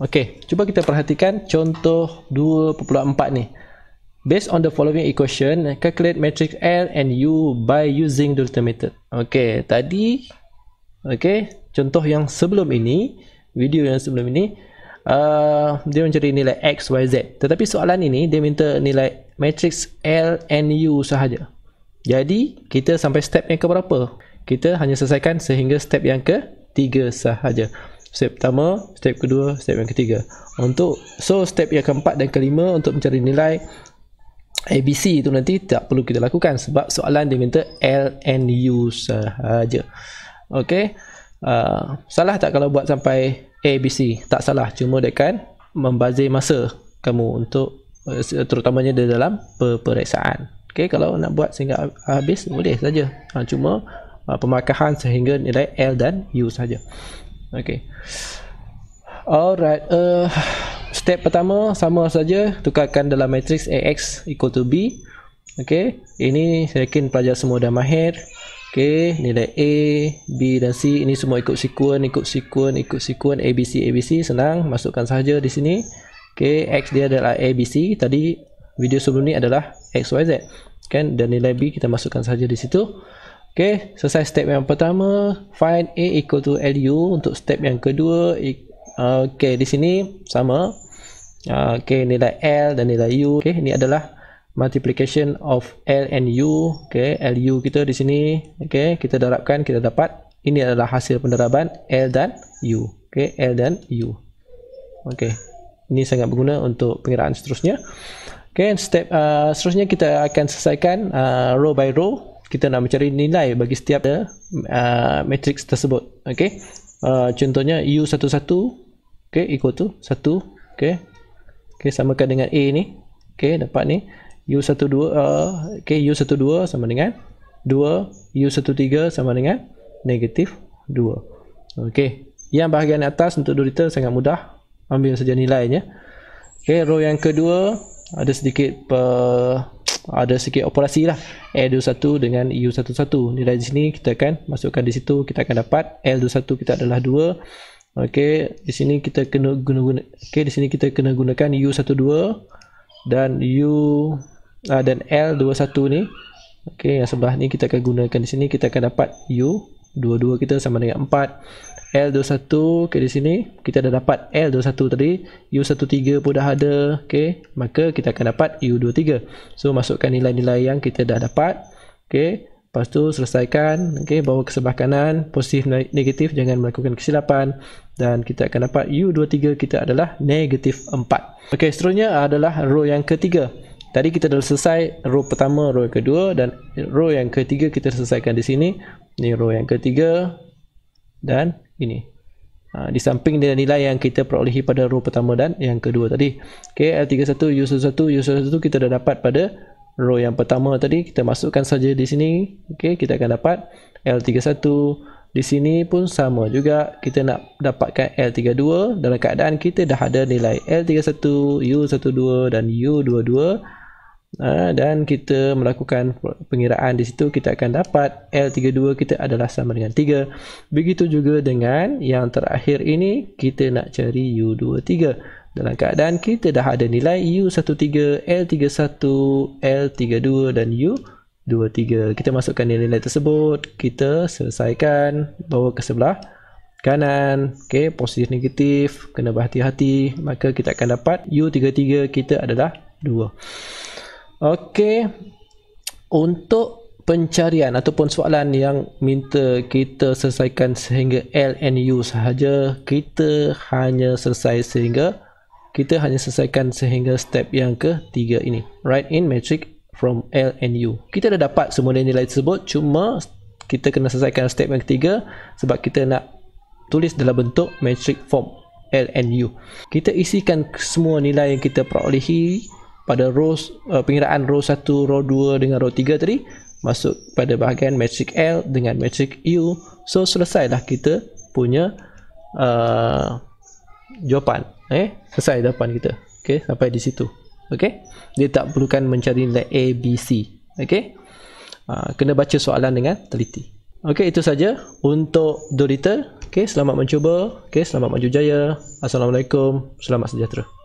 Okey, cuba kita perhatikan contoh 2.4 ni. Based on the following equation, calculate matrix L and U by using the Doolittle method. Okey, tadi okey, contoh yang sebelum ini, video yang sebelum ini, uh, dia mencari nilai x, y, z. Tetapi soalan ini dia minta nilai matrix L and U sahaja. Jadi, kita sampai step yang ke berapa? Kita hanya selesaikan sehingga step yang ke 3 sahaja step pertama, step kedua, step yang ketiga. Untuk so step yang keempat dan kelima untuk mencari nilai ABC itu nanti tak perlu kita lakukan sebab soalan dia minta L and U sahaja. Okey. Uh, ah, salah tak kalau buat sampai ABC? Tak salah, cuma dia kan membazir masa kamu untuk eh, terutamanya dia dalam peperiksaan. Okey, kalau nak buat sehingga habis boleh saja. Uh, cuma uh, ah, pemakahan sehingga nilai L dan U saja. Okay. Alright. Uh, step pertama sama saja tukarkan dalam matrix AX equal to B. Okay. Ini saya yakin pelajar semua dah mahir. Okay. Nilai A, B dan C. Ini semua ikut sekuen, ikut sekuen, ikut sekuen. A, B, C, A, B, C. Senang. Masukkan sahaja di sini. Okay. X dia adalah A, B, C. Tadi video sebelum ni adalah X, Y, Z. Kan? Dan nilai B kita masukkan sahaja di situ. Okay, selesai step yang pertama find a equal to lu untuk step yang kedua uh, okay di sini sama uh, okay nilai l dan nilai u okay ini adalah multiplication of l and u okay lu kita di sini okay kita darabkan kita dapat ini adalah hasil pendaraban l dan u okay l dan u okay ini sangat berguna untuk pengiraan seterusnya okay step uh, seterusnya kita akan selesaikan uh, row by row kita nak mencari nilai bagi setiap uh, matrix tersebut okey uh, contohnya u11 okey equal to 1 okey okey samakan dengan a ni okey dapat ni u12 uh, ah, okey u12 sama dengan 2 u13 sama dengan negatif 2 okey yang bahagian atas untuk dua liter sangat mudah ambil saja nilainya okey row yang kedua ada sedikit per uh, ada sikit operasi lah L21 dengan U11 ni di sini kita akan masukkan di situ kita akan dapat L21 kita adalah 2 Okey, di sini kita kena guna guna. Okey, di sini kita kena gunakan U12 dan U uh, dan L21 ni. Okey, yang sebelah ni kita akan gunakan di sini kita akan dapat U 22 kita sama dengan 4 L21 ok di sini kita dah dapat L21 tadi U13 pun dah ada ok maka kita akan dapat U23 so masukkan nilai-nilai yang kita dah dapat ok lepas tu selesaikan ok bawa ke sebelah kanan positif negatif jangan melakukan kesilapan dan kita akan dapat U23 kita adalah negatif 4 ok seterusnya adalah row yang ketiga Tadi kita dah selesai row pertama, row kedua dan row yang ketiga kita selesaikan di sini ni row yang ketiga dan ini ha, di samping dia nilai yang kita perolehi pada row pertama dan yang kedua tadi ok L31 U11 U11 kita dah dapat pada row yang pertama tadi kita masukkan saja di sini ok kita akan dapat L31 di sini pun sama juga kita nak dapatkan L32 dalam keadaan kita dah ada nilai L31 U12 dan U22 Ha, dan kita melakukan pengiraan di situ kita akan dapat L32 kita adalah sama dengan 3 begitu juga dengan yang terakhir ini kita nak cari U23 dalam keadaan kita dah ada nilai U13, L31, L32 dan U23 kita masukkan nilai-nilai tersebut kita selesaikan bawa ke sebelah kanan ok positif negatif kena berhati-hati maka kita akan dapat U33 kita adalah Okey. Untuk pencarian ataupun soalan yang minta kita selesaikan sehingga L and U sahaja, kita hanya selesai sehingga kita hanya selesaikan sehingga step yang ketiga ini. Write in matrix from L and U. Kita dah dapat semua nilai tersebut cuma kita kena selesaikan step yang ketiga sebab kita nak tulis dalam bentuk matrix form L and U. Kita isikan semua nilai yang kita perolehi pada row uh, pengiraan row 1, row 2 dengan row 3 tadi masuk pada bahagian matrix L dengan matrix U so selesailah kita punya uh, jawapan eh selesai jawapan kita okey sampai di situ okey dia tak perlukan mencari nilai A B C okey uh, kena baca soalan dengan teliti okey itu saja untuk Dorita okey selamat mencuba okey selamat maju jaya assalamualaikum selamat sejahtera